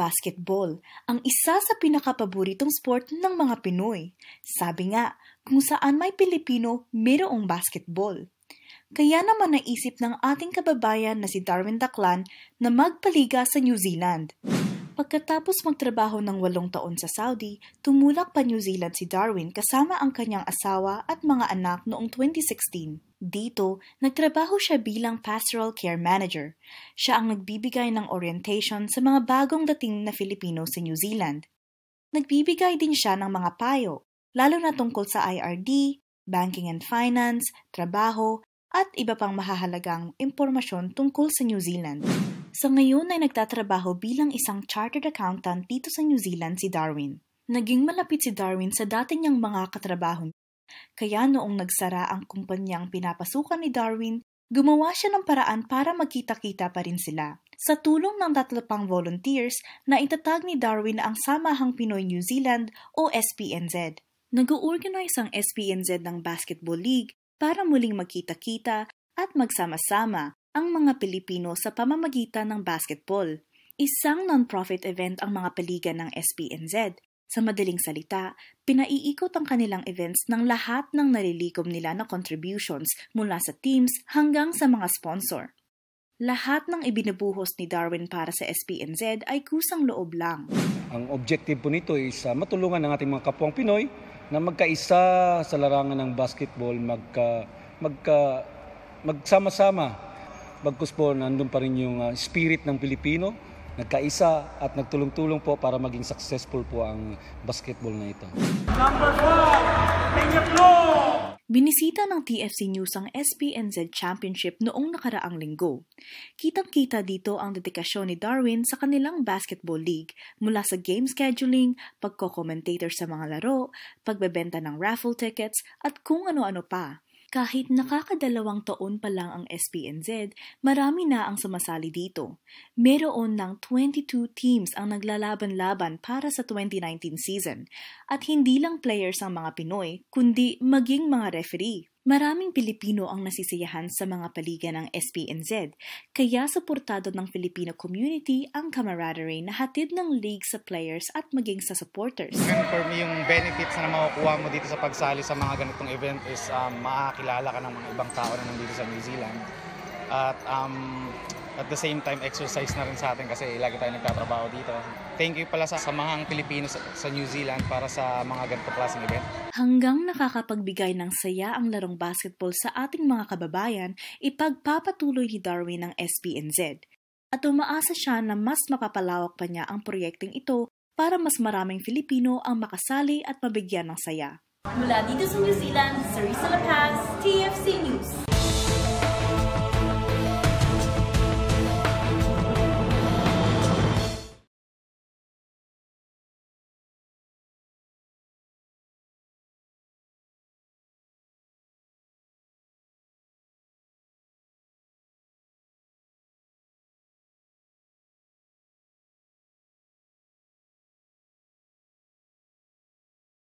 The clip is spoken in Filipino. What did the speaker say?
basketball ang isa sa pinakapaboritong sport ng mga Pinoy. Sabi nga, kung saan may Pilipino, mayroong basketball. Kaya naman naisip ng ating kababayan na si Darwin Daklan na magpaliga sa New Zealand. Pagkatapos magtrabaho ng walong taon sa Saudi, tumulak pa New Zealand si Darwin kasama ang kanyang asawa at mga anak noong 2016. Dito, nagtrabaho siya bilang pastoral care manager. Siya ang nagbibigay ng orientation sa mga bagong dating na Filipino sa New Zealand. Nagbibigay din siya ng mga payo, lalo na tungkol sa IRD, banking and finance, trabaho, at iba pang mahahalagang impormasyon tungkol sa New Zealand. Sa ngayon ay nagtatrabaho bilang isang chartered accountant dito sa New Zealand si Darwin. Naging malapit si Darwin sa dati niyang mga katrabaho. Kaya noong nagsara ang kumpanyang pinapasukan ni Darwin, gumawa siya ng paraan para magkita-kita pa rin sila. Sa tulong ng tatlo pang volunteers, na itatag ni Darwin ang Samahang Pinoy New Zealand o SPNZ. Nag-organize ang SPNZ ng Basketball League para muling magkita-kita at magsama-sama ang mga Pilipino sa pamamagitan ng basketball. Isang non-profit event ang mga paligan ng SPNZ. Sa madaling salita, pinaiikot ang kanilang events ng lahat ng nalilikom nila na contributions mula sa teams hanggang sa mga sponsor. Lahat ng ibinubuhos ni Darwin para sa SPNZ ay kusang loob lang. Ang objective po nito is uh, matulungan ng ating mga kapwang Pinoy na magkaisa sa larangan ng basketball, magka, magka, magsama-sama, bagkus po nandun pa rin yung uh, spirit ng Pilipino, nagkaisa at nagtulong-tulong po para maging successful po ang basketball na ito. Number one! Binisita ng TFC News ang SPNZ Championship noong nakaraang linggo. Kitang-kita dito ang dedikasyon ni Darwin sa kanilang basketball league mula sa game scheduling, pagko-commentator sa mga laro, pagbebenta ng raffle tickets at kung ano-ano pa. Kahit nakakadalawang taon pa lang ang SPNZ, marami na ang sumasali dito. Meron ng 22 teams ang naglalaban-laban para sa 2019 season at hindi lang players ang mga Pinoy, kundi maging mga referee Maraming Pilipino ang nasisiyahan sa mga paligan ng SPNZ, kaya suportado ng Filipino community ang camaraderie na hatid ng league sa players at maging sa supporters. For me, yung benefits na makukuha mo dito sa pagsali sa mga ganitong event is um, makakilala ka ng mga ibang tao na nandito sa New Zealand at um, at the same time exercise na rin sa atin kasi lagi tayo nagtatrabaho dito. Thank you pala sa samahang Pilipino sa, sa New Zealand para sa mga ganito klaseng event. Hanggang nakakapagbigay ng saya ang larong basketball sa ating mga kababayan, ipagpapatuloy ni Darwin ng SPNZ. At umaasa siya na mas makapalawak pa niya ang proyekteng ito para mas maraming Filipino ang makasali at mabigyan ng saya. Mula dito sa New Zealand, Sarisa Lapas, TFC News.